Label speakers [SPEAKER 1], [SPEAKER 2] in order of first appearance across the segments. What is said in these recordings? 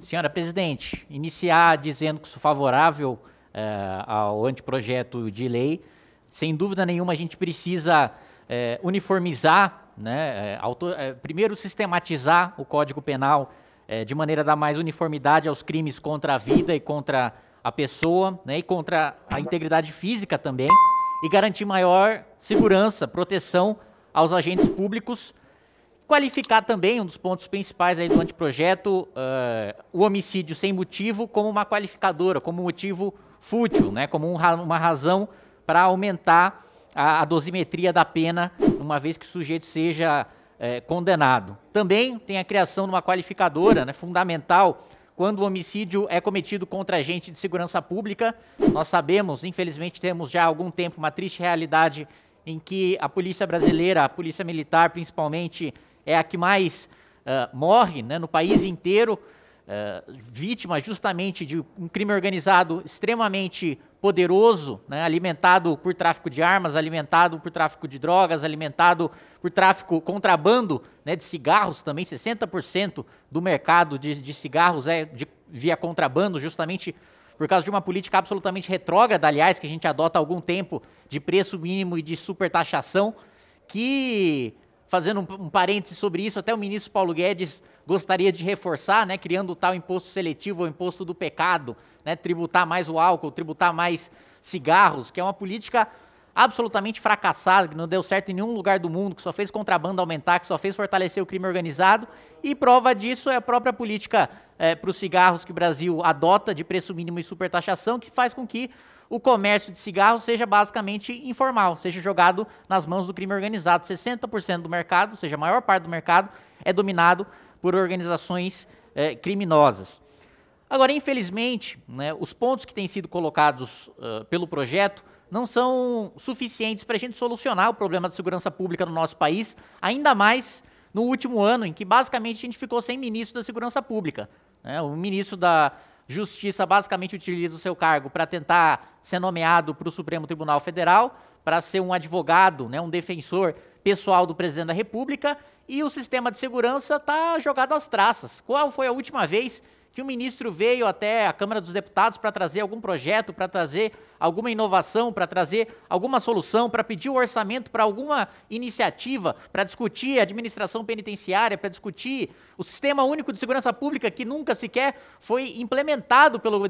[SPEAKER 1] Senhora presidente, iniciar dizendo que sou favorável eh, ao anteprojeto de lei. Sem dúvida nenhuma, a gente precisa eh, uniformizar, né, eh, autor, eh, primeiro sistematizar o Código Penal eh, de maneira a dar mais uniformidade aos crimes contra a vida e contra a pessoa né, e contra a integridade física também, e garantir maior segurança, proteção aos agentes públicos qualificar também, um dos pontos principais aí do anteprojeto, uh, o homicídio sem motivo como uma qualificadora, como motivo fútil, né, como um, uma razão para aumentar a, a, dosimetria da pena, uma vez que o sujeito seja eh, condenado. Também tem a criação de uma qualificadora, né, fundamental, quando o homicídio é cometido contra agente de segurança pública. Nós sabemos, infelizmente, temos já há algum tempo uma triste realidade em que a polícia brasileira, a polícia militar principalmente, é a que mais uh, morre né, no país inteiro, uh, vítima justamente de um crime organizado extremamente poderoso, né, alimentado por tráfico de armas, alimentado por tráfico de drogas, alimentado por tráfico contrabando né, de cigarros também. 60% do mercado de, de cigarros é de, via contrabando, justamente por causa de uma política absolutamente retrógrada, aliás, que a gente adota há algum tempo, de preço mínimo e de supertaxação, que fazendo um, um parêntese sobre isso, até o ministro Paulo Guedes gostaria de reforçar, né, criando o tal imposto seletivo, o imposto do pecado, né, tributar mais o álcool, tributar mais cigarros, que é uma política absolutamente fracassada, que não deu certo em nenhum lugar do mundo, que só fez contrabando aumentar, que só fez fortalecer o crime organizado. E prova disso é a própria política é, para os cigarros que o Brasil adota de preço mínimo e supertaxação, que faz com que o comércio de cigarro seja basicamente informal, seja jogado nas mãos do crime organizado. 60% do mercado, ou seja, a maior parte do mercado, é dominado por organizações eh, criminosas. Agora, infelizmente, né, os pontos que têm sido colocados uh, pelo projeto não são suficientes para a gente solucionar o problema da segurança pública no nosso país, ainda mais no último ano, em que basicamente a gente ficou sem ministro da segurança pública. Né? O ministro da, Justiça basicamente utiliza o seu cargo para tentar ser nomeado para o Supremo Tribunal Federal, para ser um advogado, né, um defensor pessoal do presidente da República, e o sistema de segurança está jogado às traças. Qual foi a última vez que o ministro veio até a Câmara dos Deputados para trazer algum projeto, para trazer alguma inovação, para trazer alguma solução, para pedir o um orçamento para alguma iniciativa, para discutir a administração penitenciária, para discutir o Sistema Único de Segurança Pública, que nunca sequer foi implementado pelo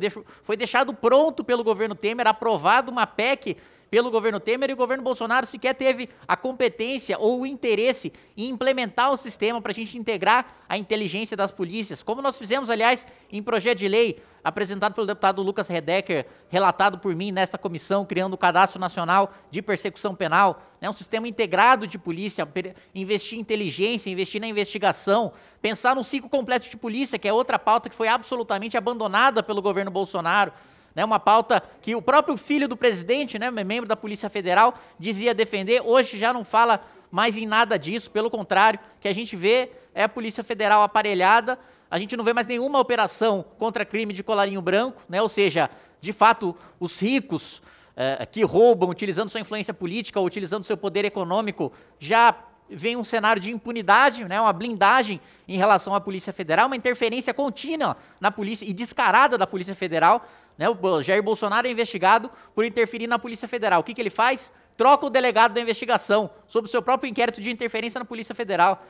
[SPEAKER 1] foi deixado pronto pelo governo Temer, aprovado uma PEC pelo governo Temer e o governo Bolsonaro sequer teve a competência ou o interesse em implementar o sistema para a gente integrar a inteligência das polícias, como nós fizemos, aliás, em projeto de lei apresentado pelo deputado Lucas Redecker, relatado por mim nesta comissão, criando o Cadastro Nacional de Persecução Penal, né, um sistema integrado de polícia, investir em inteligência, investir na investigação, pensar num ciclo completo de polícia, que é outra pauta que foi absolutamente abandonada pelo governo Bolsonaro, né, uma pauta que o próprio filho do presidente, né, membro da Polícia Federal, dizia defender, hoje já não fala mais em nada disso, pelo contrário, que a gente vê é a Polícia Federal aparelhada, a gente não vê mais nenhuma operação contra crime de colarinho branco, né, ou seja, de fato, os ricos eh, que roubam utilizando sua influência política ou utilizando seu poder econômico já vem um cenário de impunidade, né, uma blindagem em relação à Polícia Federal, uma interferência contínua na polícia e descarada da Polícia Federal. Né, o Jair Bolsonaro é investigado por interferir na Polícia Federal. O que, que ele faz? Troca o delegado da investigação sobre o seu próprio inquérito de interferência na Polícia Federal.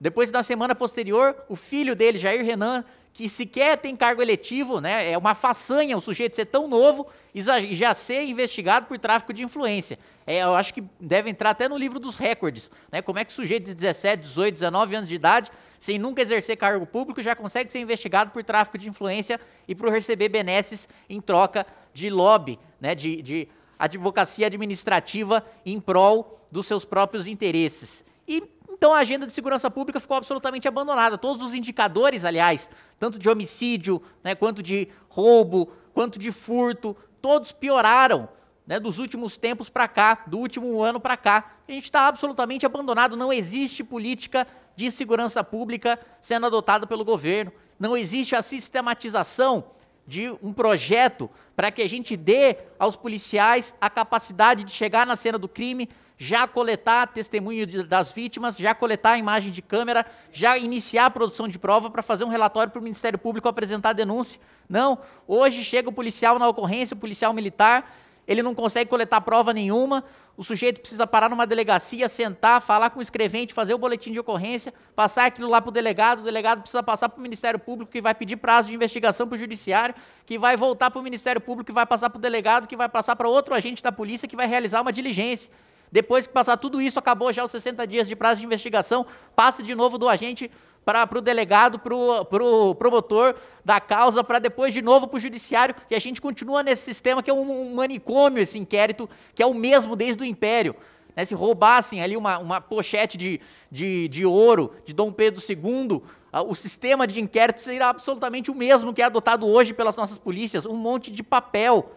[SPEAKER 1] Depois, na semana posterior, o filho dele, Jair Renan, que sequer tem cargo eletivo, né? É uma façanha o sujeito ser tão novo e já ser investigado por tráfico de influência. É, eu acho que deve entrar até no livro dos recordes, né? Como é que o sujeito de 17, 18, 19 anos de idade, sem nunca exercer cargo público, já consegue ser investigado por tráfico de influência e por receber benesses em troca de lobby, né? De, de advocacia administrativa em prol dos seus próprios interesses. E então a agenda de segurança pública ficou absolutamente abandonada. Todos os indicadores, aliás, tanto de homicídio, né, quanto de roubo, quanto de furto, todos pioraram. Né, dos últimos tempos para cá, do último ano para cá, a gente está absolutamente abandonado. Não existe política de segurança pública sendo adotada pelo governo. Não existe a sistematização de um projeto para que a gente dê aos policiais a capacidade de chegar na cena do crime, já coletar testemunho de, das vítimas, já coletar a imagem de câmera, já iniciar a produção de prova para fazer um relatório para o Ministério Público apresentar a denúncia. Não, hoje chega o policial na ocorrência, o policial militar, ele não consegue coletar prova nenhuma, o sujeito precisa parar numa delegacia, sentar, falar com o escrevente, fazer o boletim de ocorrência, passar aquilo lá para o delegado, o delegado precisa passar para o Ministério Público, que vai pedir prazo de investigação para o Judiciário, que vai voltar para o Ministério Público, que vai passar para o delegado, que vai passar para outro agente da polícia, que vai realizar uma diligência. Depois que passar tudo isso, acabou já os 60 dias de prazo de investigação, passa de novo do agente para o delegado, para o pro promotor da causa, para depois de novo para o judiciário, e a gente continua nesse sistema que é um, um, manicômio esse inquérito, que é o mesmo desde o Império. Né? Se roubassem ali uma, uma pochete de, de, de ouro de Dom Pedro II, o sistema de inquérito será absolutamente o mesmo que é adotado hoje pelas nossas polícias, um monte de papel,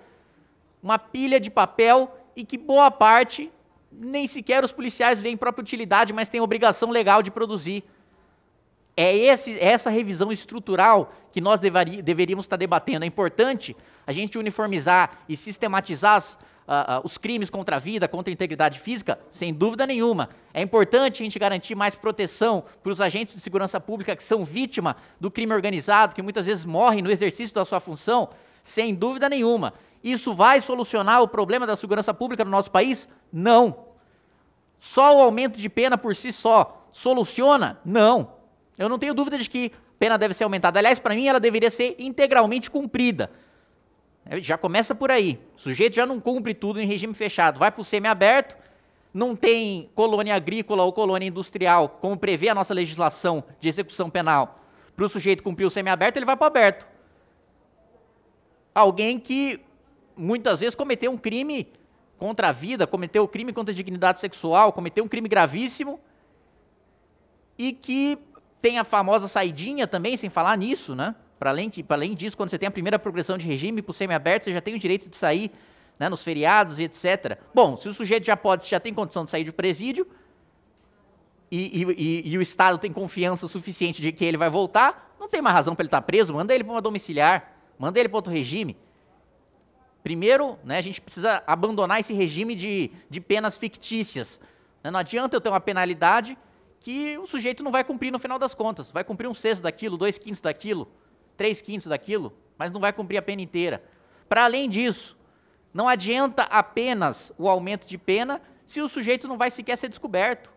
[SPEAKER 1] uma pilha de papel, e que boa parte nem sequer os policiais veem própria utilidade, mas têm obrigação legal de produzir. É esse, é essa revisão estrutural que nós deveríamos estar tá debatendo. É importante a gente uniformizar e sistematizar as, uh, uh, os crimes contra a vida, contra a integridade física? Sem dúvida nenhuma. É importante a gente garantir mais proteção para os agentes de segurança pública que são vítima do crime organizado, que muitas vezes morrem no exercício da sua função? Sem dúvida nenhuma. Isso vai solucionar o problema da segurança pública no nosso país? Não. Só o aumento de pena por si só soluciona? Não. Eu não tenho dúvida de que pena deve ser aumentada. Aliás, para mim, ela deveria ser integralmente cumprida. É, já começa por aí. O sujeito já não cumpre tudo em regime fechado. Vai para o semiaberto, não tem colônia agrícola ou colônia industrial, como prevê a nossa legislação de execução penal. Para o sujeito cumprir o semiaberto, ele vai para o aberto. Alguém que muitas vezes cometeu um crime contra a vida, cometeu o crime contra a dignidade sexual, cometeu um crime gravíssimo e que tem a famosa saidinha também, sem falar nisso, né? Para além, além disso, quando você tem a primeira progressão de regime para o semiaberto, você já tem o direito de sair né, nos feriados e etc. Bom, se o sujeito já pode, já tem condição de sair de presídio e, e, e, e o Estado tem confiança suficiente de que ele vai voltar, não tem mais razão para ele estar tá preso, manda ele para uma domiciliar, manda ele para outro regime. Primeiro, né, a gente precisa abandonar esse regime de, de penas fictícias. Né, não adianta eu ter uma penalidade que o sujeito não vai cumprir no final das contas. Vai cumprir um sexto daquilo, dois quintos daquilo, três quintos daquilo, mas não vai cumprir a pena inteira. Para além disso, não adianta apenas o aumento de pena se o sujeito não vai sequer ser descoberto.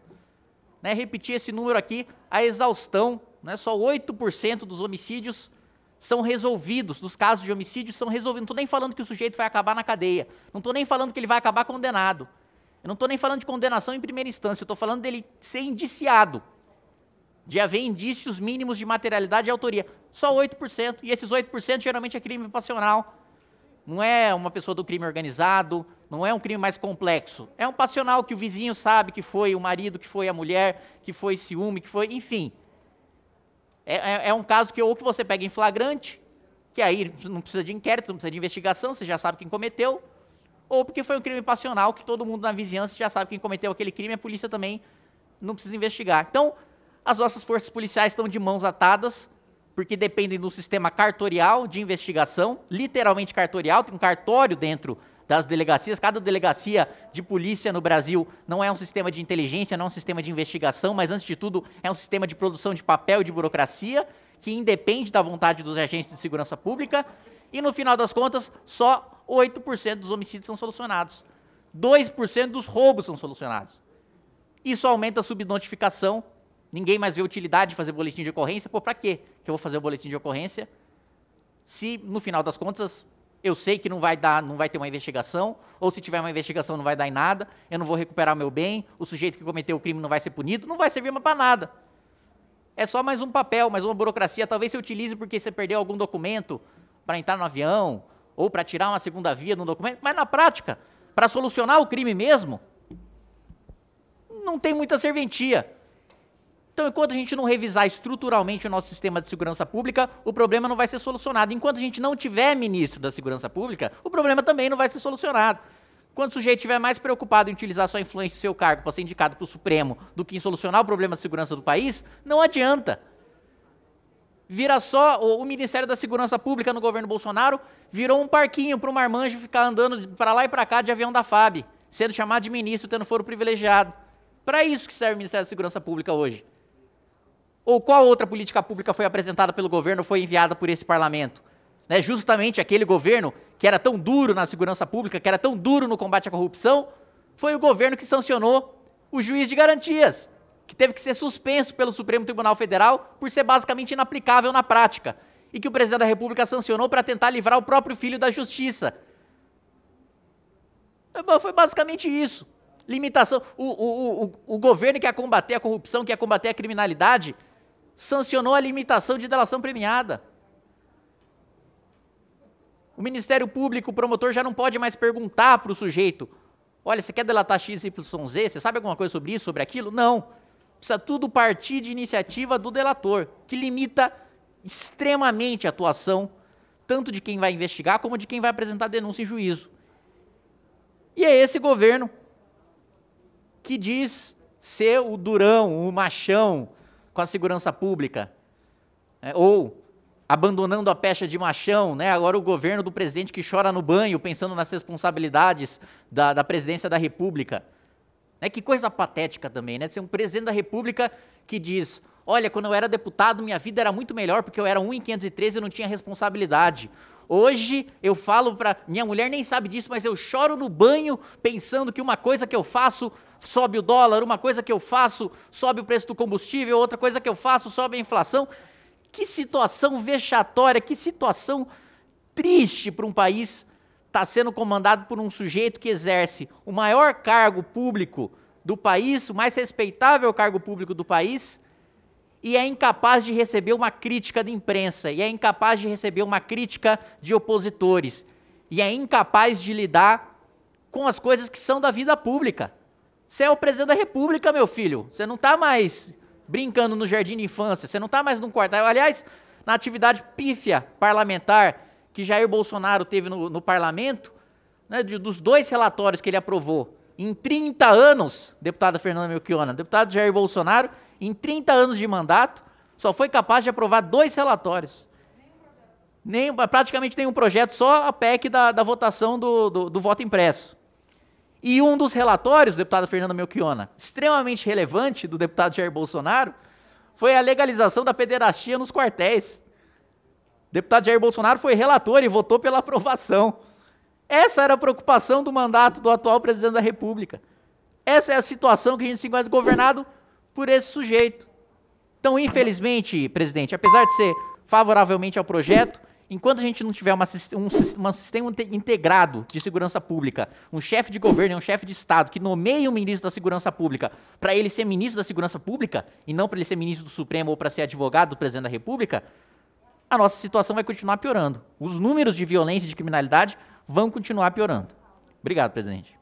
[SPEAKER 1] Né, repetir esse número aqui, a exaustão, né, só 8% dos homicídios são resolvidos, dos casos de homicídio são resolvidos. Não estou nem falando que o sujeito vai acabar na cadeia. Não estou nem falando que ele vai acabar condenado. Eu não estou nem falando de condenação em primeira instância. Eu estou falando dele ser indiciado. De haver indícios mínimos de materialidade e autoria. Só 8%. E esses 8% geralmente é crime passional. Não é uma pessoa do crime organizado, não é um crime mais complexo. É um passional que o vizinho sabe que foi o marido, que foi a mulher, que foi ciúme, que foi. Enfim. É, é, é, um caso que ou que você pega em flagrante, que aí não precisa de inquérito, não precisa de investigação, você já sabe quem cometeu, ou porque foi um crime passional que todo mundo na vizinhança já sabe quem cometeu aquele crime, a polícia também não precisa investigar. Então, as nossas forças policiais estão de mãos atadas, porque dependem do sistema cartorial de investigação, literalmente cartorial, tem um cartório dentro das delegacias. Cada delegacia de polícia no Brasil não é um sistema de inteligência, não é um sistema de investigação, mas antes de tudo é um sistema de produção de papel e de burocracia que independe da vontade dos agentes de segurança pública. E no final das contas, só 8% dos homicídios são solucionados. 2% dos roubos são solucionados. Isso aumenta a subnotificação. Ninguém mais vê utilidade de fazer boletim de ocorrência. Pô, pra quê que eu vou fazer o boletim de ocorrência? Se, no final das contas, eu sei que não vai dar, não vai ter uma investigação, ou se tiver uma investigação não vai dar em nada, eu não vou recuperar meu bem, o sujeito que cometeu o crime não vai ser punido, não vai servir para nada. É só mais um papel, mais uma burocracia, talvez você utilize porque você perdeu algum documento para entrar no avião, ou para tirar uma segunda via no documento, mas na prática, para solucionar o crime mesmo, não tem muita serventia. Então, enquanto a gente não revisar estruturalmente o nosso sistema de segurança pública, o problema não vai ser solucionado. Enquanto a gente não tiver ministro da segurança pública, o problema também não vai ser solucionado. Quando o sujeito estiver mais preocupado em utilizar sua influência e seu cargo para ser indicado para o Supremo do que em solucionar o problema de segurança do país, não adianta. Vira só o, o Ministério da Segurança Pública no governo Bolsonaro virou um parquinho para o marmanjo ficar andando para lá e para cá de avião da FAB, sendo chamado de ministro, tendo foro privilegiado. Para isso que serve o Ministério da Segurança Pública hoje. Ou qual outra política pública foi apresentada pelo governo foi enviada por esse parlamento? Né, justamente aquele governo que era tão duro na segurança pública, que era tão duro no combate à corrupção, foi o governo que sancionou o juiz de garantias, que teve que ser suspenso pelo Supremo Tribunal Federal por ser basicamente inaplicável na prática, e que o presidente da República sancionou para tentar livrar o próprio filho da justiça. É, foi basicamente isso. Limitação. O, o, o, o governo que ia combater a corrupção, que ia combater a criminalidade, sancionou a limitação de delação premiada. O Ministério Público, o promotor, já não pode mais perguntar para o sujeito: olha, você quer delatar X, Y, Z? Você sabe alguma coisa sobre isso, sobre aquilo? Não. Precisa tudo partir de iniciativa do delator, que limita extremamente a atuação tanto de quem vai investigar como de quem vai apresentar denúncia em juízo. E é esse governo que diz ser o durão, o machão, com a segurança pública. É, ou abandonando a pecha de machão, né? agora o governo do presidente que chora no banho, pensando nas responsabilidades da, da presidência da República. Né? Que coisa patética também, né? De ser um presidente da República que diz: Olha, quando eu era deputado, minha vida era muito melhor porque eu era em 513 e não tinha responsabilidade. Hoje eu falo para. Minha mulher nem sabe disso, mas eu choro no banho pensando que uma coisa que eu faço sobe o dólar, uma coisa que eu faço, sobe o preço do combustível, outra coisa que eu faço, sobe a inflação. Que situação vexatória, que situação triste para um país estar tá sendo comandado por um sujeito que exerce o maior cargo público do país, o mais respeitável cargo público do país, e é incapaz de receber uma crítica da imprensa, e é incapaz de receber uma crítica de opositores, e é incapaz de lidar com as coisas que são da vida pública. Você é o presidente da República, meu filho. Você não está mais brincando no jardim de infância. Você não está mais num quartel. Aliás, na atividade pífia parlamentar que Jair Bolsonaro teve no, no parlamento, né, de, dos dois relatórios que ele aprovou, em 30 anos, deputada Fernanda Melchiona, deputado Jair Bolsonaro, em 30 anos de mandato, só foi capaz de aprovar dois relatórios. Nem, praticamente nenhum projeto, só a PEC da, da votação do, do, do voto impresso. E um dos relatórios, deputada Fernanda Melchiona, extremamente relevante do deputado Jair Bolsonaro, foi a legalização da pederastia nos quartéis. O deputado Jair Bolsonaro foi relator e votou pela aprovação. Essa era a preocupação do mandato do atual presidente da República. Essa é a situação que a gente se encontra governado por esse sujeito. Então, infelizmente, presidente, apesar de ser favoravelmente ao projeto, enquanto a gente não tiver uma, um, um, sistema integrado de segurança pública, um chefe de governo, um chefe de Estado que nomeie um ministro da segurança pública para ele ser ministro da segurança pública e não para ele ser ministro do Supremo ou para ser advogado do presidente da República, a nossa situação vai continuar piorando. Os números de violência e de criminalidade vão continuar piorando. Obrigado, presidente.